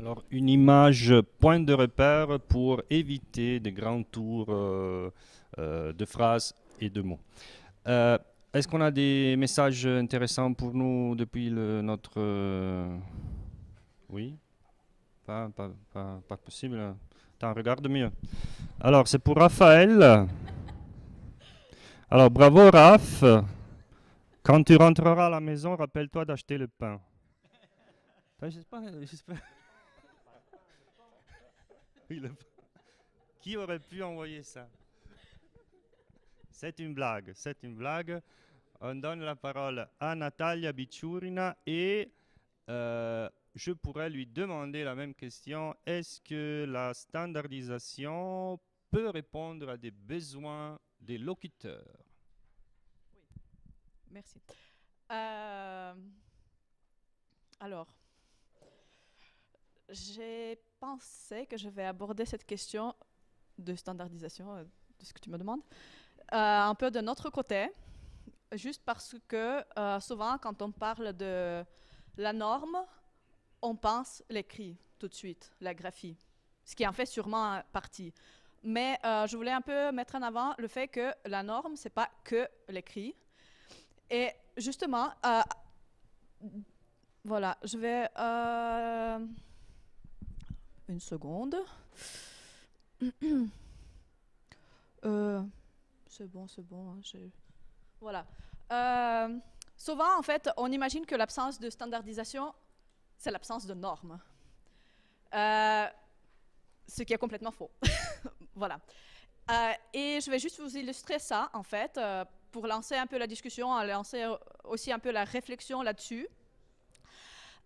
Alors, une image point de repère pour éviter des grands tours euh, euh, de phrases et de mots. Euh, est-ce qu'on a des messages intéressants pour nous depuis le, notre... Oui pas, possible. Attends, regarde mieux. Alors, c'est pour Raphaël. Alors, bravo Raph. Quand tu rentreras à la maison, rappelle-toi d'acheter le pain. J'espère. Qui aurait pu envoyer ça C'est une blague, c'est une blague. On donne la parole à Natalia Bichurina et euh, je pourrais lui demander la même question. Est-ce que la standardisation peut répondre à des besoins des locuteurs Oui, merci. Euh, alors, j'ai pensé que je vais aborder cette question de standardisation, euh, de ce que tu me demandes, euh, un peu de notre côté, juste parce que euh, souvent, quand on parle de la norme, on pense l'écrit tout de suite, la graphie, ce qui en fait sûrement partie. Mais je voulais un peu mettre en avant le fait que la norme, c'est pas que l'écrit. Et justement, voilà, je vais une seconde. Euh, c'est bon, c'est bon. Hein, voilà. Euh, souvent, en fait, on imagine que l'absence de standardisation, c'est l'absence de normes. Euh, ce qui est complètement faux. voilà. et je vais juste vous illustrer ça, en fait, pour lancer un peu la discussion, lancer aussi un peu la réflexion là-dessus.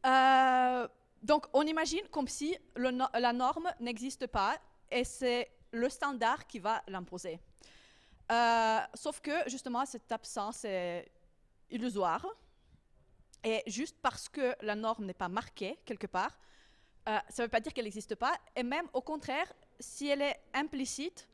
Euh, donc, on imagine comme si la norme n'existe pas et c'est le standard qui va l'imposer. Euh, sauf que, justement, cette absence est illusoire. Et juste parce que la norme n'est pas marquée quelque part, euh, ça ne veut pas dire qu'elle n'existe pas. Et même au contraire, si elle est implicite,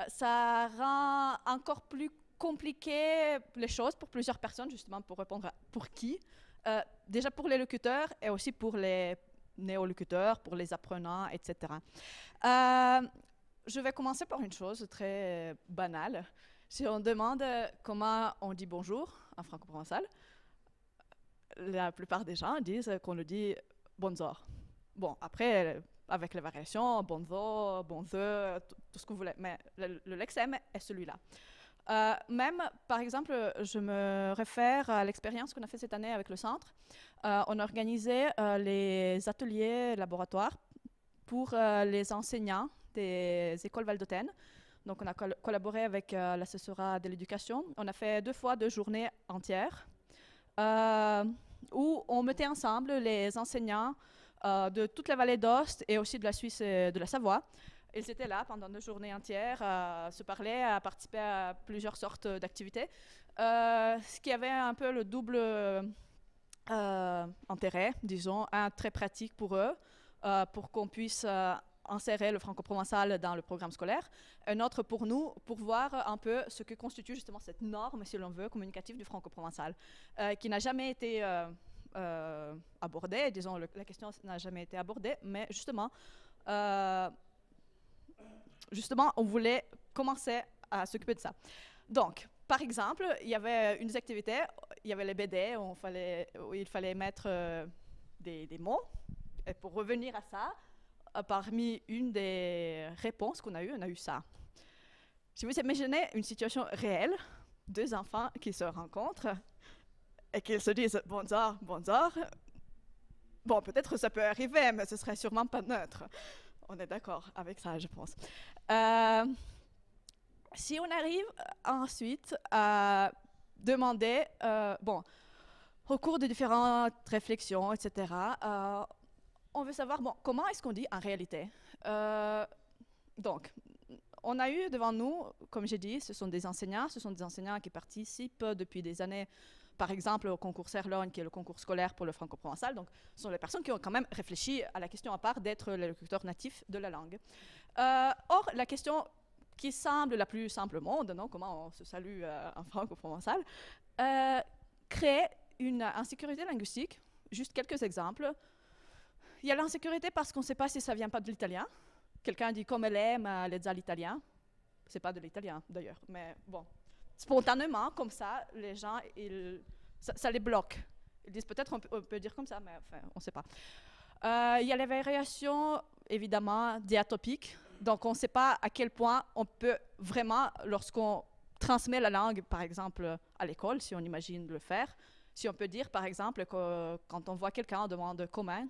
euh, ça rend encore plus compliqué les choses pour plusieurs personnes, justement, pour répondre à pour qui euh, déjà pour les locuteurs et aussi pour les néolocuteurs, pour les apprenants, etc. Euh, je vais commencer par une chose très banale. Si on demande comment on dit bonjour en franco-provençal, la plupart des gens disent qu'on le dit bonjour. Bon, après, avec les variations, bonzo, bonze, tout ce que vous voulez, mais le lexème est celui-là. Euh, même, par exemple, je me réfère à l'expérience qu'on a fait cette année avec le centre. Euh, on a organisé euh, les ateliers laboratoires pour les enseignants des écoles valdotaines. Donc, on a collaboré avec l'assessorat de l'éducation. On a fait deux fois deux journées entières où on mettait ensemble les enseignants de toute la vallée d'Ost et aussi de la Suisse et de la Savoie ils étaient là pendant deux journées entières à euh, se parler, à euh, participer à plusieurs sortes d'activités, euh, ce qui avait un peu le double intérêt, disons, un très pratique pour eux, pour qu'on puisse insérer le franco-provençal dans le programme scolaire, un autre pour nous, pour voir un peu ce que constitue justement cette norme, si l'on veut, communicative du franco-provençal, qui n'a jamais été abordée, disons, la question n'a jamais été abordée, mais justement, justement, on voulait commencer à s'occuper de ça. Donc, par exemple, il y avait une activité, il y avait les BD, où, fallait, il fallait mettre euh, des, mots. Et pour revenir à ça, euh, parmi une des réponses qu'on a eues, on a eu ça. Si vous imaginez une situation réelle, deux enfants qui se rencontrent et qu'ils se disent bonjour, bonjour. bon, peut-être ça peut arriver, mais ce serait sûrement pas neutre. On est d'accord avec ça, je pense. Euh, si on arrive ensuite à demander, euh, bon, au cours de différentes réflexions, etc., euh, on veut savoir, bon, comment est-ce qu'on dit en réalité Donc, on a eu devant nous, comme j'ai dit, ce sont des enseignants, ce sont des enseignants qui participent depuis des années, par exemple au concours Serlone, qui est le concours scolaire pour le franco-provençal. Donc, ce sont les personnes qui ont quand même réfléchi à la question à part d'être les locuteurs natifs de la langue. Euh, or, la question qui semble la plus simple au monde, non, comment on se salue euh, en franco-provençal, euh, crée une insécurité linguistique. Juste quelques exemples. Il y a l'insécurité parce qu'on ne sait pas si ça vient pas de l'italien, Quelqu'un dit comme elle aime à l'italien, C'est pas de l'italien d'ailleurs, mais bon. Spontanément, comme ça, les gens, ils, ça, les bloque. Ils disent peut-être on, peut dire comme ça, mais enfin, on ne sait pas. Euh, il y a les variations, évidemment, diatopiques. Donc, on ne sait pas à quel point on peut vraiment, lorsqu'on transmet la langue, par exemple, à l'école, si on imagine le faire, si on peut dire, par exemple, que quand on voit quelqu'un, on demande comment ?»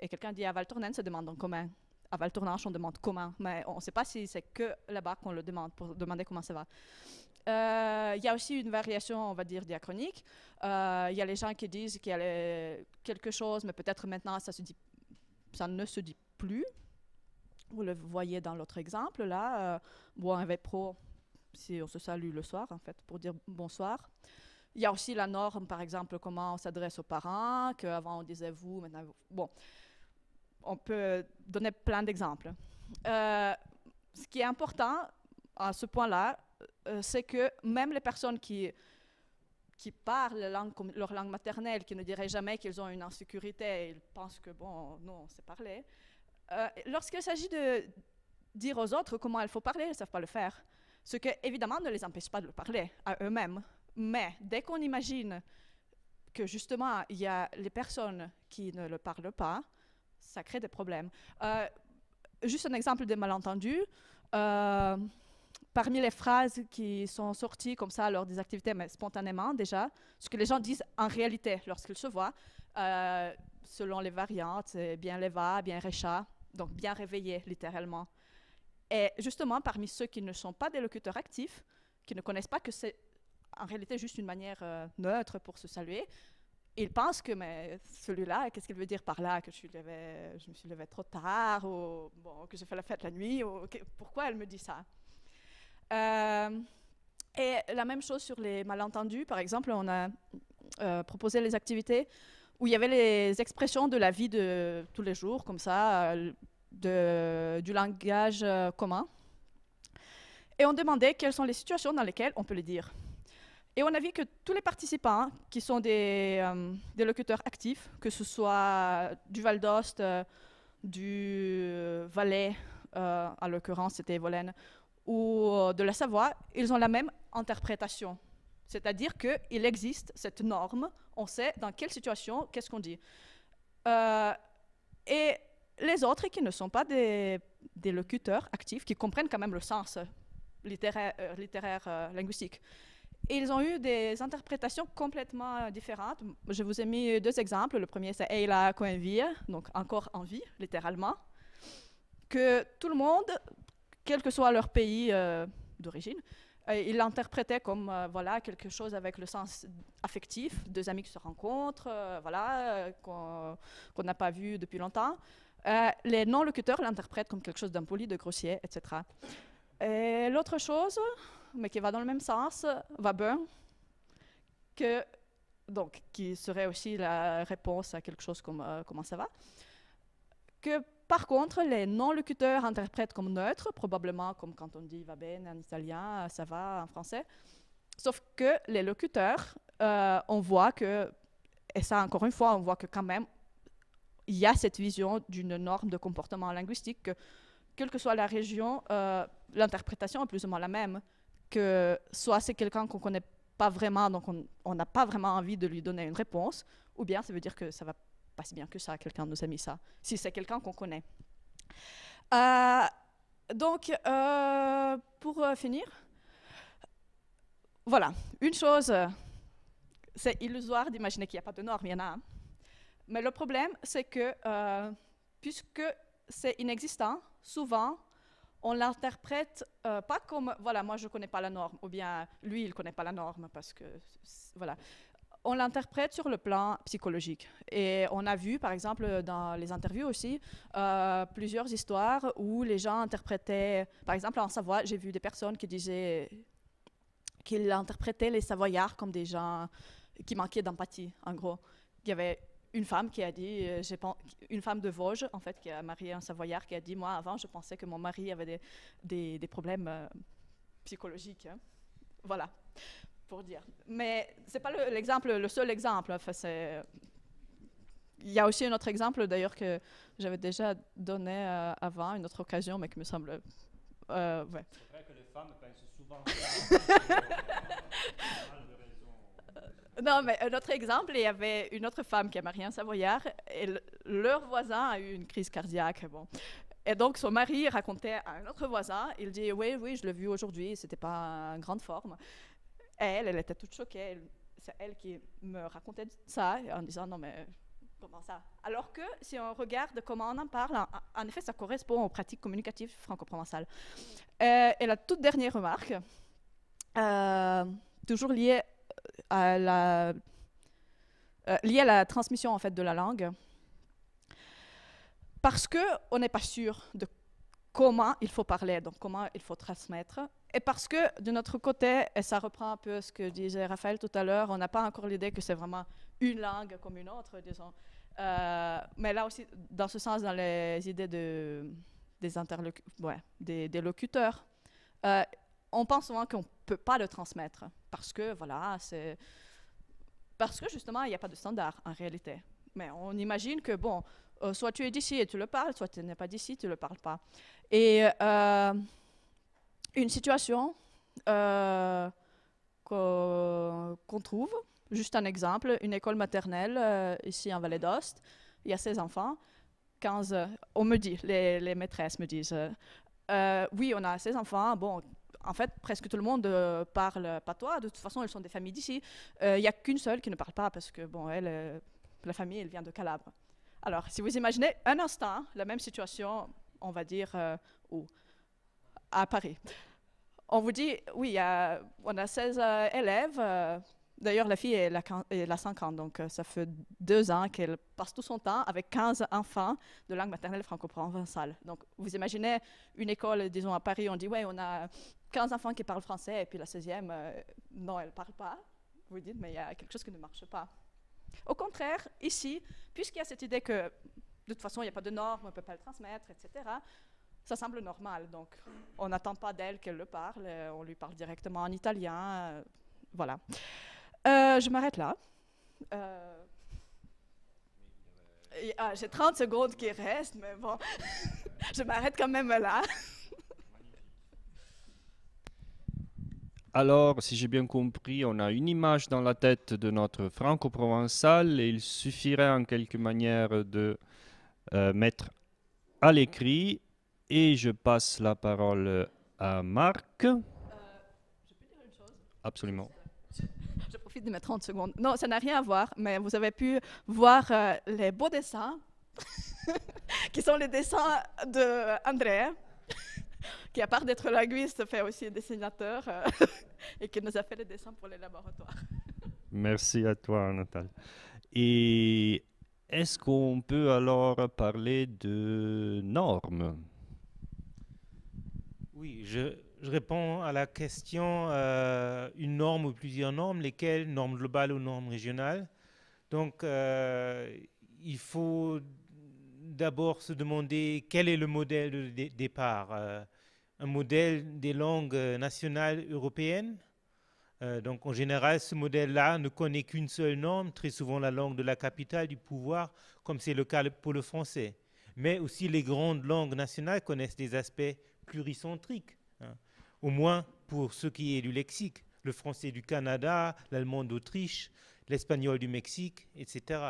et quelqu'un dit à Valtornen, se demande en comment avant le tournage, on demande comment, mais on ne sait pas si c'est que là-bas qu'on le demande pour demander comment ça va. Euh, il y a aussi une variation, on va dire, diachronique. Euh, il y a les gens qui disent qu'il y a quelque chose, mais peut-être maintenant ça, se dit, ça ne se dit plus. Vous le voyez dans l'autre exemple, là, euh, bon, un pro, si on se salue le soir, en fait, pour dire bonsoir. Il y a aussi la norme, par exemple, comment on s'adresse aux parents, qu'avant on disait vous, maintenant vous. Bon, on peut donner plein d'exemples. Euh, ce qui est important à ce point-là, euh, c'est que même les personnes qui, parlent leur langue maternelle, qui ne diraient jamais qu'ils ont une insécurité, ils pensent que, bon, non, c'est parler. Euh, lorsqu'il s'agit de dire aux autres comment il faut parler, ils ne savent pas le faire. Ce qui évidemment, ne les empêche pas de le parler à eux-mêmes. Mais dès qu'on imagine que, justement, il y a les personnes qui ne le parlent pas, ça crée des problèmes. Euh, juste un exemple de malentendu. Euh, parmi les phrases qui sont sorties comme ça lors des activités, mais spontanément déjà, ce que les gens disent en réalité lorsqu'ils se voient, euh, selon les variantes, bien leva, bien récha, donc bien réveillé littéralement. Et justement, parmi ceux qui ne sont pas des locuteurs actifs, qui ne connaissent pas que c'est en réalité juste une manière neutre pour se saluer, il pense que mais celui-là, qu'est-ce qu'il veut dire par là que je, me suis levée trop tard ou que j'ai fait la fête la nuit pourquoi elle me dit ça euh, Et la même chose sur les malentendus. Par exemple, on a euh, proposé les activités où il y avait les expressions de la vie de tous les jours, comme ça, euh, du langage commun. Et on demandait quelles sont les situations dans lesquelles on peut les dire. Et on a vu que tous les participants, hein, qui sont euh, des, locuteurs actifs, que ce soit du Val d'Ost, euh, du euh, Valais, euh, à l'occurrence c'était Volaine, ou de la Savoie, ils ont la même interprétation. C'est-à-dire qu'il existe cette norme, on sait dans quelle situation, qu'est-ce qu'on dit. et les autres qui ne sont pas des, locuteurs actifs, qui comprennent quand même le sens littéraire, littéraire linguistique. Et ils ont eu des interprétations complètement euh, différentes. Je vous ai mis euh, deux exemples. Le premier, c'est Eila Coenvie, donc encore en vie, littéralement, que tout le monde, quel que soit leur pays euh, d'origine, il l'interprétait comme voilà, quelque chose avec le sens affectif, deux amis qui se rencontrent, voilà, qu'on n'a pas vu depuis longtemps. les non-locuteurs l'interprètent comme quelque chose d'impoli, de grossier, etc. L'autre chose, mais qui va dans le même sens, va que, donc, qui serait aussi la réponse à quelque chose comme euh, comment ça va, que par contre, les non-locuteurs interprètent comme neutre, probablement comme quand on dit va bien en italien, euh, ça va en français, sauf que les locuteurs, euh, on voit que, et ça encore une fois, on voit que quand même, il y a cette vision d'une norme de comportement linguistique que, quelle que soit la région, l'interprétation est plus ou moins la même. Que soit c'est quelqu'un qu'on ne connaît pas vraiment, donc on n'a pas vraiment envie de lui donner une réponse, ou bien ça veut dire que ça va pas si bien que ça, quelqu'un nous a mis ça, si c'est quelqu'un qu'on connaît. Euh, donc, euh, pour euh, finir, voilà, une chose, c'est illusoire d'imaginer qu'il n'y a pas de normes, il y en a. Hein. Mais le problème, c'est que, puisque c'est inexistant, souvent, on l'interprète euh, pas comme voilà moi je connais pas la norme ou bien lui il connaît pas la norme parce que voilà on l'interprète sur le plan psychologique. Et on a vu, par exemple, dans les interviews aussi, euh, plusieurs histoires où les gens interprétaient, par exemple, en Savoie, j'ai vu des personnes qui disaient qu'ils interprétaient les Savoyards comme des gens qui manquaient d'empathie, en gros. Il y avait une femme qui a dit, euh, une femme de Vosges, en fait, qui a marié un Savoyard, qui a dit, moi, avant, je pensais que mon mari avait des, des, problèmes euh, psychologiques. Hein. Voilà, pour dire. Mais ce n'est pas l'exemple, le, seul exemple. Hein. Il y a aussi un autre exemple, d'ailleurs, que j'avais déjà donné euh, avant, une autre occasion, mais qui me semble... C'est vrai que les femmes pensent souvent... Non, mais un autre exemple, il y avait une autre femme qui est mariée en Savoyard, et leur voisin a eu une crise cardiaque. Bon. Et donc, son mari racontait à un autre voisin, il dit Oui, oui, je l'ai vu aujourd'hui, c'était pas en grande forme. elle, elle était toute choquée. C'est elle qui me racontait ça en disant Non, mais comment ça Alors que si on regarde comment on en parle, en, effet, ça correspond aux pratiques communicatives franco-provençales. Euh, et, la toute dernière remarque, euh, toujours liée à la, euh, lié à la transmission en fait de la langue, parce que on n'est pas sûr de comment il faut parler, donc comment il faut transmettre, et parce que de notre côté, et ça reprend un peu ce que disait Raphaël tout à l'heure, on n'a pas encore l'idée que c'est vraiment une langue comme une autre, disons. Euh, mais là aussi, dans ce sens, dans les idées de, des, ouais, des, locuteurs, euh, on pense souvent qu'on peut pas le transmettre parce que, voilà, c'est. Parce que justement, il n'y a pas de standard en réalité. Mais on imagine que, bon, euh, soit tu es d'ici et tu le parles, soit tu n'es pas d'ici, tu le parles pas. Et euh, une situation euh, qu'on trouve, juste un exemple, une école maternelle ici en Vallée d'Ost, il y a 16 enfants, 15, on me dit, les, les maîtresses me disent, oui, on a 16 enfants, bon, en fait, presque tout le monde euh, parle patois. De toute façon, elles sont des familles d'ici. Il euh, n'y a qu'une seule qui ne parle pas parce que, bon, elle, euh, la famille, elle vient de Calabre. Alors, si vous imaginez un instant, hein, la même situation, on va dire, où À Paris. On vous dit, oui, on a 16 élèves. D'ailleurs, la fille, est a, 50 ans, donc ça fait deux ans qu'elle passe tout son temps avec 15 enfants de langue maternelle franco-provençale. Donc, vous imaginez une école, disons, à Paris, on dit, ouais, on a 15 enfants qui parlent français et puis la 16e, euh, non, elle ne parle pas. Vous dites, mais il y a quelque chose qui ne marche pas. Au contraire, ici, puisqu'il y a cette idée que de toute façon, il n'y a pas de normes, on ne peut pas le transmettre, etc., ça semble normal. Donc, on n'attend pas d'elle qu'elle le parle, euh, on lui parle directement en italien. Euh, voilà. je m'arrête là. Ah, j'ai 30 secondes qui restent, mais bon, je m'arrête quand même là. Alors, si j'ai bien compris, on a une image dans la tête de notre franco-provençal et il suffirait en quelque manière de euh, mettre à l'écrit. Et je passe la parole à Marc. Euh, je peux dire une chose Absolument je profite de mes 30 secondes. Non, ça n'a rien à voir, mais vous avez pu voir euh, les beaux dessins, qui sont les dessins de André qui, à part d'être linguiste, fait aussi dessinateur euh, et qui nous a fait les dessins pour les laboratoires. Merci à toi, Nathalie. Et est-ce qu'on peut alors parler de normes Oui, je, réponds à la question euh, une norme ou plusieurs normes, lesquelles Normes globales ou normes régionales Donc, euh, il faut d'abord se demander quel est le modèle de départ un modèle des langues euh, nationales européennes. Euh, donc en général, ce modèle-là ne connaît qu'une seule norme, très souvent la langue de la capitale, du pouvoir, comme c'est le cas pour le français. Mais aussi les grandes langues nationales connaissent des aspects pluricentriques, hein. au moins pour ce qui est du lexique, le français du Canada, l'allemand d'Autriche, l'espagnol du Mexique, etc.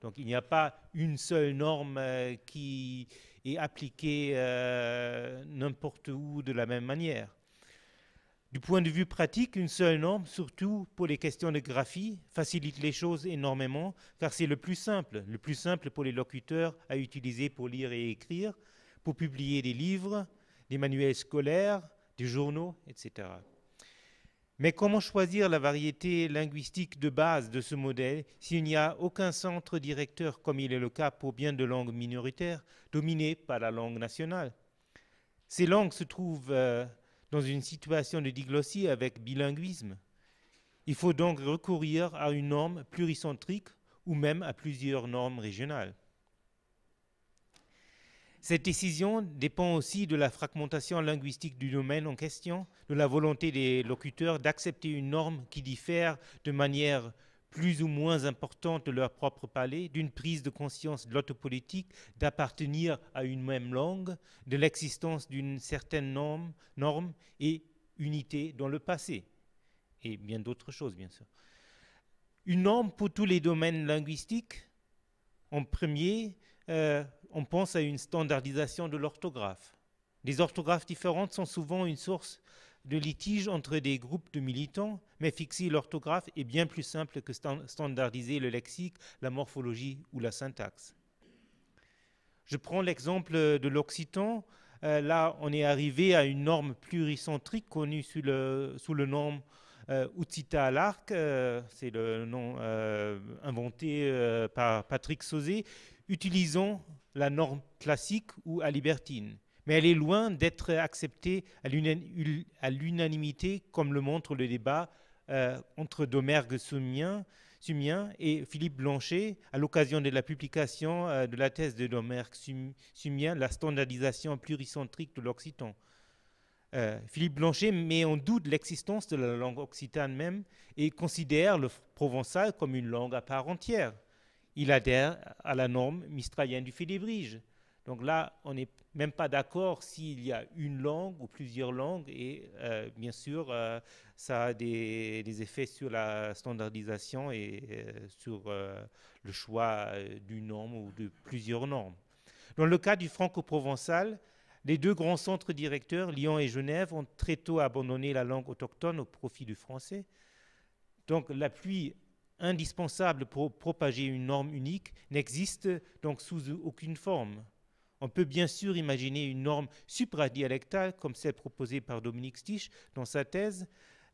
Donc il n'y a pas une seule norme euh, qui, et appliquer euh, n'importe où de la même manière. Du point de vue pratique, une seule norme, surtout pour les questions de graphie, facilite les choses énormément car c'est le plus simple, le plus simple pour les locuteurs à utiliser pour lire et écrire, pour publier des livres, des manuels scolaires, des journaux, etc. Mais comment choisir la variété linguistique de base de ce modèle s'il n'y a aucun centre directeur comme il est le cas pour bien de langues minoritaires dominées par la langue nationale Ces langues se trouvent euh, dans une situation de diglossie avec bilinguisme. Il faut donc recourir à une norme pluricentrique ou même à plusieurs normes régionales. Cette décision dépend aussi de la fragmentation linguistique du domaine en question, de la volonté des locuteurs d'accepter une norme qui diffère de manière plus ou moins importante de leur propre palais, d'une prise de conscience de l'autopolitique, d'appartenir à une même langue, de l'existence d'une certaine norme, norme et unité dans le passé, et bien d'autres choses, bien sûr. Une norme pour tous les domaines linguistiques, en premier, euh, on pense à une standardisation de l'orthographe. Les orthographes différentes sont souvent une source de litige entre des groupes de militants, mais fixer l'orthographe est bien plus simple que standardiser le lexique, la morphologie ou la syntaxe. Je prends l'exemple de l'occitan. Euh, là, on est arrivé à une norme pluricentrique connue sous le, nom euh, Utsita à l'arc. C'est le nom inventé par Patrick Sauzé, utilisons la norme classique ou à libertine, mais elle est loin d'être acceptée à l'unanimité, comme le montre le débat euh, entre Domergue Sumien et Philippe Blanchet à l'occasion de la publication euh, de la thèse de Domergue Sumien, La standardisation pluricentrique de l'Occitan. Euh, Philippe Blanchet met en doute l'existence de la langue occitane même et considère le provençal comme une langue à part entière il adhère à la norme mistralienne du Fédébrige. Donc là, on n'est même pas d'accord s'il y a une langue ou plusieurs langues, et euh, bien sûr, euh, ça a des, effets sur la standardisation et euh, sur le choix d'une norme ou de plusieurs normes. Dans le cas du franco-provençal, les deux grands centres directeurs, Lyon et Genève, ont très tôt abandonné la langue autochtone au profit du français. Donc l'appui indispensable pour propager une norme unique n'existe donc sous aucune forme. On peut bien sûr imaginer une norme supradialectale comme celle proposée par Dominique Stich dans sa thèse,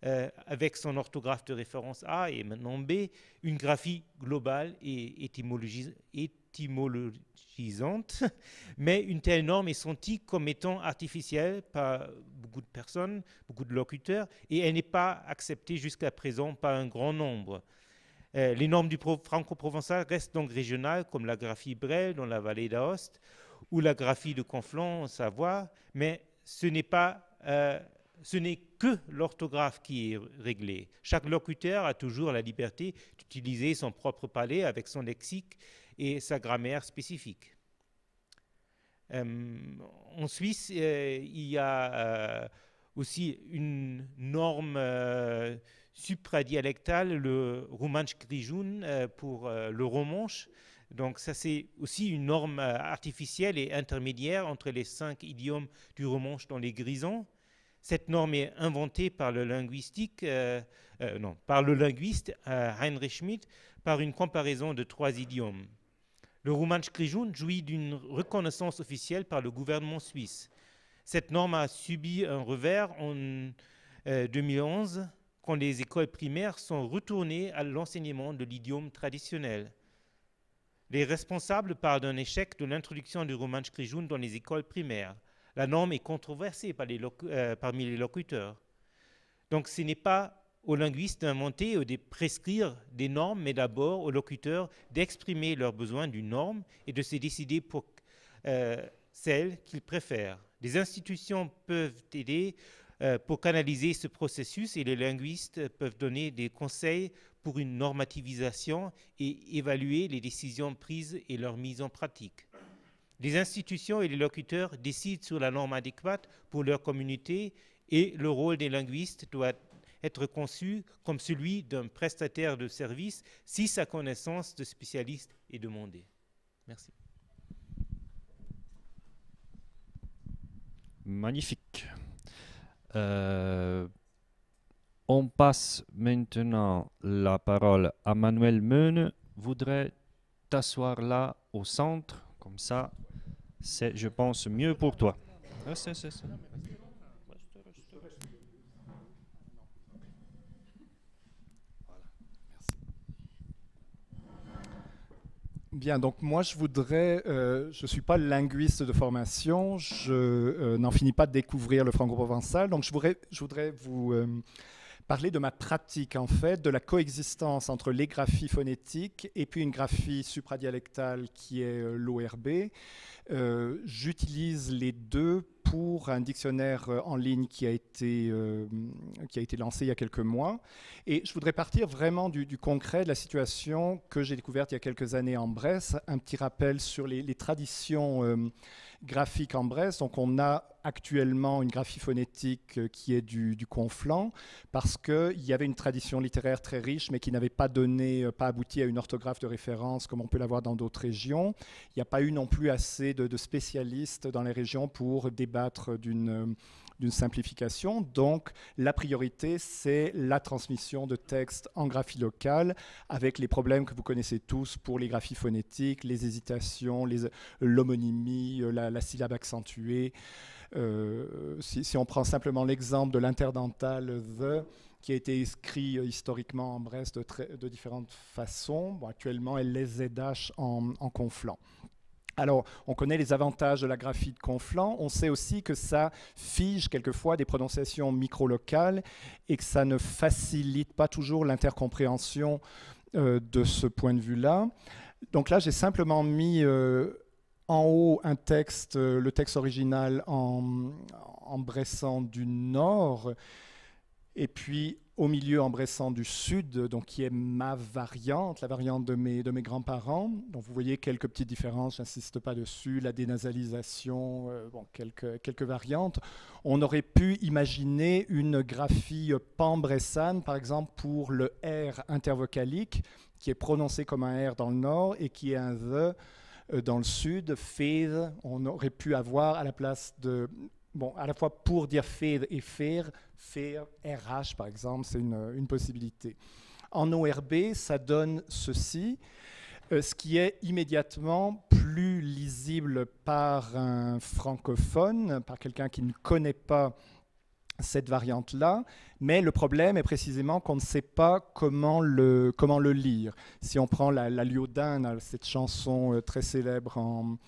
euh, avec son orthographe de référence A et maintenant B, une graphie globale et étymologisante, mais une telle norme est sentie comme étant artificielle par beaucoup de personnes, beaucoup de locuteurs, et elle n'est pas acceptée jusqu'à présent par un grand nombre. Euh, les normes du franco-provençal restent donc régionales, comme la graphie Brel dans la vallée d'Aoste ou la graphie de Conflans en Savoie, mais ce n'est pas euh, ce n'est que l'orthographe qui est réglée. Chaque locuteur a toujours la liberté d'utiliser son propre palais avec son lexique et sa grammaire spécifique. Euh, en Suisse, il y a aussi une norme supradialectal, le roumanche grijoun euh, pour euh, le romanche. Donc ça, c'est aussi une norme euh, artificielle et intermédiaire entre les cinq idiomes du romanche dans les grisons. Cette norme est inventée par le linguistique, non, par le linguiste Heinrich Schmidt par une comparaison de trois idiomes. Le roumanche grijoun jouit d'une reconnaissance officielle par le gouvernement suisse. Cette norme a subi un revers en 2011 quand les écoles primaires sont retournées à l'enseignement de l'idiome traditionnel. Les responsables parlent d'un échec de l'introduction du de Krijoun dans les écoles primaires. La norme est controversée par les euh, parmi les locuteurs. Donc ce n'est pas aux linguistes d'inventer ou de prescrire des normes, mais d'abord aux locuteurs d'exprimer leurs besoins d'une norme et de se décider pour euh, celle qu'ils préfèrent. Les institutions peuvent aider euh, pour canaliser ce processus, et les linguistes peuvent donner des conseils pour une normativisation et évaluer les décisions prises et leur mise en pratique. Les institutions et les locuteurs décident sur la norme adéquate pour leur communauté et le rôle des linguistes doit être conçu comme celui d'un prestataire de service si sa connaissance de spécialiste est demandée. Merci. Magnifique. Euh, on passe maintenant la parole à Manuel Meune. Voudrais t'asseoir là au centre, comme ça, c'est, je pense, mieux pour toi. Ah, Bien, donc moi je voudrais, euh, je ne suis pas linguiste de formation, je euh, n'en finis pas de découvrir le franco-provençal, donc je voudrais, je voudrais vous euh, parler de ma pratique en fait, de la coexistence entre les graphies phonétiques et puis une graphie supradialectale qui est l'ORB. J'utilise les deux un dictionnaire euh, en ligne qui a été, euh, qui a été lancé il y a quelques mois. Et je voudrais partir vraiment du, concret, de la situation que j'ai découverte il y a quelques années en Bresse. Un petit rappel sur les, traditions, euh, graphique en Bresse. Donc on a actuellement une graphie phonétique euh, qui est du, du conflant, parce qu'il y avait une tradition littéraire très riche, mais qui n'avait pas donné, euh, pas abouti à une orthographe de référence comme on peut l'avoir dans d'autres régions. Il n'y a pas eu non plus assez de spécialistes dans les régions pour débattre d'une euh, d'une simplification. Donc la priorité, c'est la transmission de textes en graphie locale, avec les problèmes que vous connaissez tous pour les graphies phonétiques, les hésitations, euh, l'homonymie, euh, la, syllabe accentuée. Euh, si, on prend simplement l'exemple de l'interdental the, qui a été écrit historiquement en Brest de, différentes façons. Bon, actuellement, elle les ZH en, en conflant. Alors, on connaît les avantages de la graphie de conflant On sait aussi que ça fige quelquefois des prononciations micro-locales et que ça ne facilite pas toujours l'intercompréhension euh, de ce point de vue-là. Donc là, j'ai simplement mis euh, en haut un texte, euh, le texte original en, en du Nord. Et puis au milieu en Bressan du Sud, donc qui est ma variante, la variante de mes, de mes grands-parents. Donc vous voyez quelques petites différences, n'insiste pas dessus, la dénasalisation, euh, bon, quelques, quelques variantes. On aurait pu imaginer une graphie pan-bressane, par exemple, pour le R intervocalique, qui est prononcé comme un R dans le nord et qui est un V euh, dans le sud. Fed, on aurait pu avoir à la place de bon, à la fois pour dire fed et faire, Faire RH, par exemple, c'est une, une, possibilité. En ORB, ça donne ceci, euh, ce qui est immédiatement plus lisible par un francophone, par quelqu'un qui ne connaît pas cette variante-là, mais le problème est précisément qu'on ne sait pas comment le, comment le lire. Si on prend la, la cette chanson euh, très célèbre en,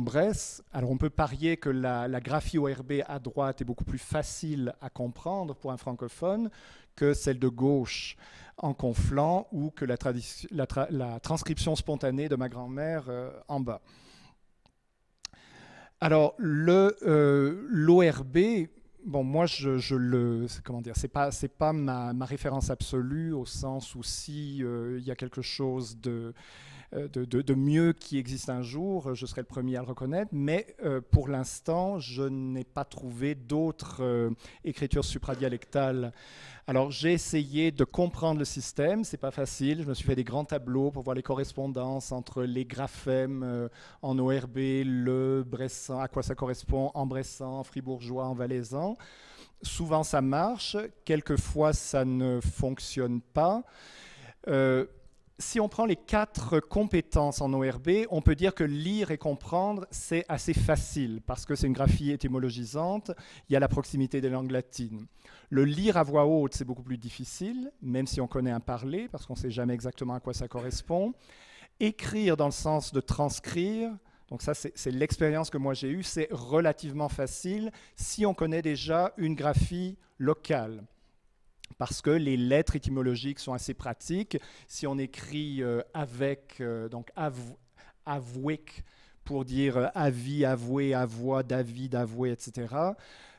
Bresse, alors on peut parier que la, graphie ORB à droite est beaucoup plus facile à comprendre pour un francophone que celle de gauche en conflant ou que la, transcription spontanée de ma grand-mère euh, en bas. Alors, euh, l'ORB, Bon, moi, je, je, le. Comment dire C'est pas, c'est pas ma, référence absolue au sens où si euh, il y a quelque chose de euh, de, mieux qui existe un jour, euh, je serai le premier à le reconnaître, mais euh, pour l'instant, je n'ai pas trouvé d'autres écritures écritures supradialectales. Alors j'ai essayé de comprendre le système, c'est pas facile, je me suis fait des grands tableaux pour voir les correspondances entre les graphèmes en ORB, le bressan, à quoi ça correspond en bressan, en fribourgeois, en valaisan. Souvent ça marche, quelquefois ça ne fonctionne pas. Euh, si on prend les quatre compétences en ORB, on peut dire que lire et comprendre, c'est assez facile parce que c'est une graphie étymologisante, il y a la proximité des langues latines. Le lire à voix haute, c'est beaucoup plus difficile, même si on connaît un parler, parce qu'on ne sait jamais exactement à quoi ça correspond. Écrire dans le sens de transcrire, donc ça c'est l'expérience que moi j'ai eue, c'est relativement facile si on connaît déjà une graphie locale parce que les lettres étymologiques sont assez pratiques. Si on écrit euh, avec, euh, donc avou pour dire euh, avis, avoué, avoi, David, avoué, etc.,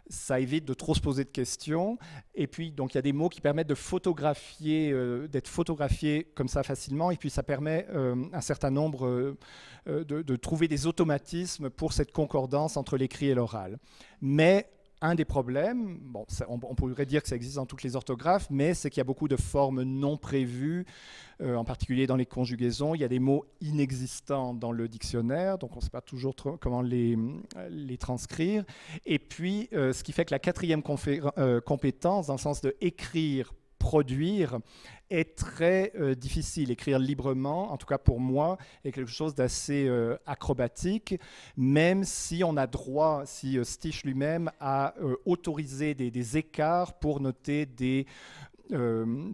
ça évite de trop se poser de questions. Et puis, donc, il y a des mots qui permettent de photographier, d'être photographié comme ça facilement. Et puis, ça permet un certain nombre de, de, trouver des automatismes pour cette concordance entre l'écrit et l'oral. Mais un des problèmes, bon, on, pourrait dire que ça existe dans toutes les orthographes, mais c'est qu'il y a beaucoup de formes non prévues, euh, en particulier dans les conjugaisons. Il y a des mots inexistants dans le dictionnaire, donc on ne sait pas toujours comment les, euh, les transcrire. Et puis, euh, ce qui fait que la quatrième compétence, dans le sens de écrire produire est très euh, difficile. Écrire librement, en tout cas pour moi, est quelque chose d'assez euh, acrobatique, même si on a droit, si euh, Stich lui-même a autorisé des, écarts pour noter des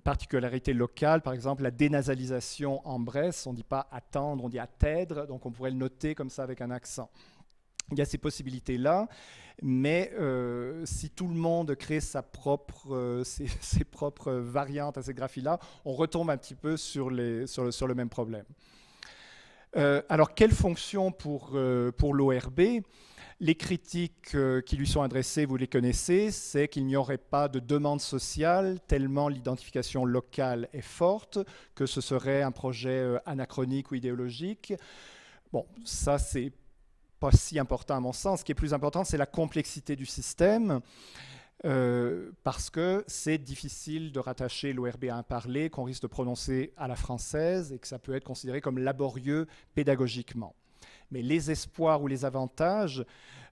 particularités locales, par exemple la dénasalisation en Bresse, on ne dit pas attendre, on dit attendre. donc on pourrait le noter comme ça avec un accent. Il y a ces possibilités-là. Mais euh, si tout le monde crée sa propre, euh, ses, propres variantes à ces graphies-là, on retombe un petit peu sur, les, sur, le, même problème. Euh, alors, quelle fonction pour, pour l'ORB les critiques qui lui sont adressées, vous les connaissez, c'est qu'il n'y aurait pas de demande sociale tellement l'identification locale est forte, que ce serait un projet anachronique ou idéologique. Bon, ça c'est pas si important à mon sens. Ce qui est plus important, c'est la complexité du système. Euh, parce que c'est difficile de rattacher l'ORB à un parler qu'on risque de prononcer à la française et que ça peut être considéré comme laborieux pédagogiquement. Mais les espoirs ou les avantages,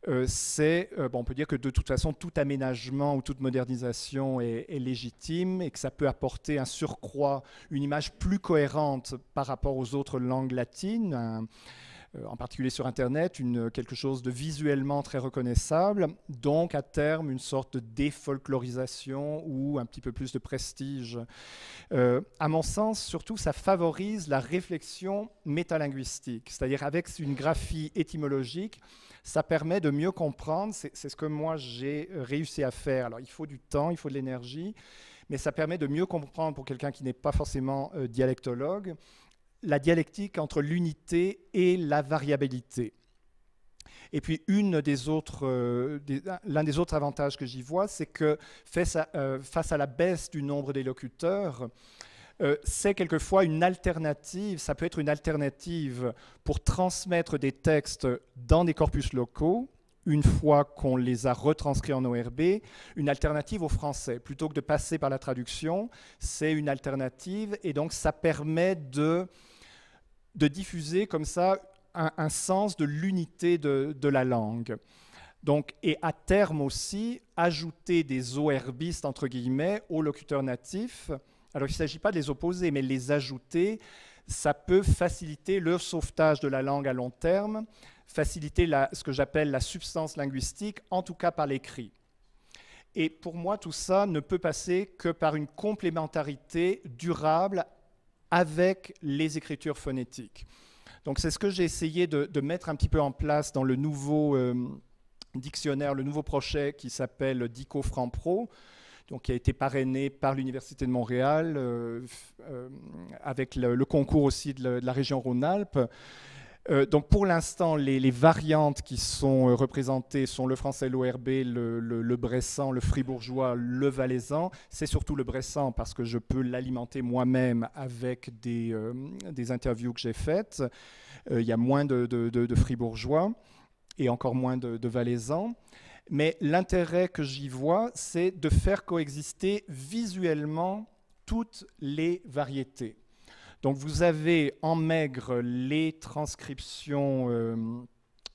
euh, c'est, euh, bon, on peut dire que de toute façon, tout aménagement ou toute modernisation est, légitime et que ça peut apporter un surcroît, une image plus cohérente par rapport aux autres langues latines. Euh, en particulier sur Internet, quelque chose de visuellement très reconnaissable, donc à terme une sorte de défolklorisation ou un petit peu plus de prestige. Euh, à mon sens, surtout, ça favorise la réflexion métalinguistique, c'est-à-dire avec une graphie étymologique, ça permet de mieux comprendre, c'est ce que moi j'ai réussi à faire. Alors il faut du temps, il faut de l'énergie mais ça permet de mieux comprendre pour quelqu'un qui n'est pas forcément euh, dialectologue la dialectique entre l'unité et la variabilité. Et puis euh, l'un des autres, avantages que j'y vois, c'est que face à, euh, la baisse du nombre des locuteurs, euh, c'est quelquefois une alternative, ça peut être une alternative pour transmettre des textes dans des corpus locaux une fois qu'on les a retranscrits en ORB, une alternative au français. Plutôt que de passer par la traduction, c'est une alternative et donc ça permet de, diffuser comme ça un, sens de l'unité de, la langue. Donc, et à terme aussi, ajouter des ORBistes, entre guillemets, aux locuteurs natifs. Alors, il ne s'agit pas de les opposer, mais les ajouter, ça peut faciliter le sauvetage de la langue à long terme faciliter ce que j'appelle la substance linguistique, en tout cas par l'écrit. Et pour moi, tout ça ne peut passer que par une complémentarité durable avec les écritures phonétiques. Donc c'est ce que j'ai essayé de, mettre un petit peu en place dans le nouveau euh, dictionnaire, le nouveau projet qui s'appelle Dico Franc donc qui a été parrainé par l'Université de Montréal, euh, euh, avec le, concours aussi de la région Rhône-Alpes. Euh, donc pour l'instant, les, variantes qui sont euh, représentées sont le français, l'ORB, le, le, le, bressan, le fribourgeois, le valaisan. C'est surtout le bressan parce que je peux l'alimenter moi-même avec des, euh, interviews que j'ai faites. Il y a moins de, fribourgeois et encore moins de, de valaisans. Mais l'intérêt que j'y vois, c'est de faire coexister visuellement toutes les variétés. Donc vous avez en maigre les transcriptions, euh,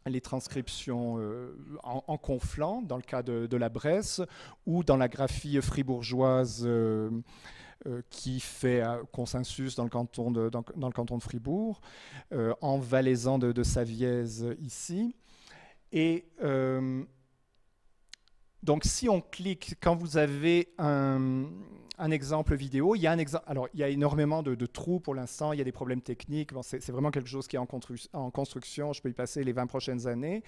les transcriptions euh, en, conflant, dans le cas de, la Bresse, ou dans la graphie fribourgeoise. Euh, qui fait consensus dans le canton de, dans, le canton Fribourg, en valaisant de, de Savièse ici. Et donc, si on clique, quand vous avez un, exemple vidéo, il y a, un exemple, alors, il y a énormément de, trous pour l'instant, il y a des problèmes techniques, bon, c'est vraiment quelque chose qui est en, construction, je peux y passer les 20 prochaines années,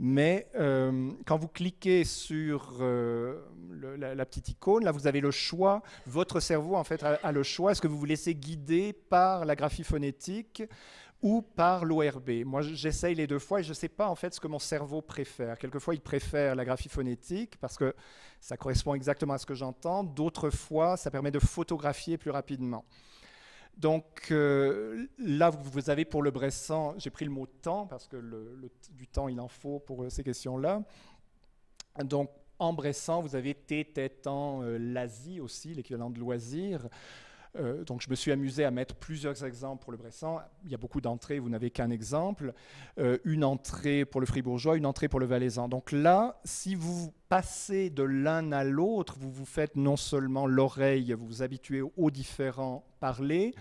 mais euh, quand vous cliquez sur euh, la, petite icône, là vous avez le choix, votre cerveau en fait a, a le choix, est-ce que vous vous laissez guider par la graphie phonétique ou par l'ORB. Moi, j'essaye les deux fois et je ne sais pas en fait ce que mon cerveau préfère. Quelquefois, il préfère la graphie phonétique parce que ça correspond exactement à ce que j'entends. D'autres fois, ça permet de photographier plus rapidement. Donc euh, là, vous avez pour le Bressan, j'ai pris le mot temps parce que du temps, il en faut pour euh, ces questions-là. Donc en Bressan, vous avez T, euh, l'Asie aussi, l'équivalent de loisir. Euh, donc je me suis amusé à mettre plusieurs exemples pour le Bressan. Il y a beaucoup d'entrées, vous n'avez qu'un exemple. Euh, une entrée pour le Fribourgeois, une entrée pour le Valaisan. Donc là, si vous passez de l'un à l'autre, vous vous faites non seulement l'oreille, vous vous habituez aux différents parler,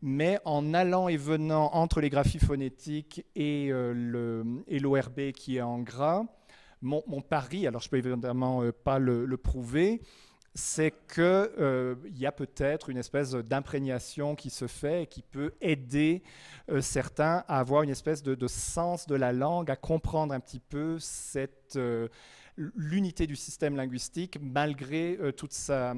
mais en allant et venant entre les graphies phonétiques et euh, l'ORB qui est en gras, mon, pari, alors je peux évidemment pas le prouver, c'est qu'il euh, y a peut-être une espèce d'imprégnation qui se fait et qui peut aider euh, certains à avoir une espèce de, sens de la langue, à comprendre un petit peu euh, l'unité du système linguistique malgré toute, sa,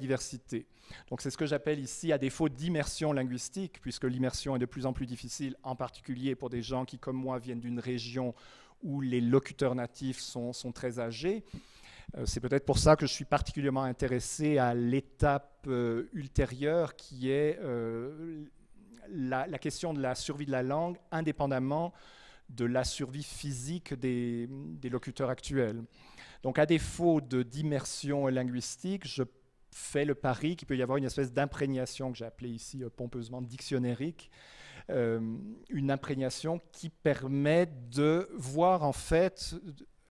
diversité. Donc c'est ce que j'appelle ici, à défaut d'immersion linguistique, puisque l'immersion est de plus en plus difficile, en particulier pour des gens qui, comme moi, viennent d'une région où les locuteurs natifs sont très âgés, euh, c'est peut-être pour ça que je suis particulièrement intéressé à l'étape euh, ultérieure qui est euh, la, question de la survie de la langue indépendamment de la survie physique des, locuteurs actuels. Donc à défaut d'immersion linguistique, je fais le pari qu'il peut y avoir une espèce d'imprégnation que j'ai appelée ici pompeusement dictionnérique, une imprégnation qui permet de voir en fait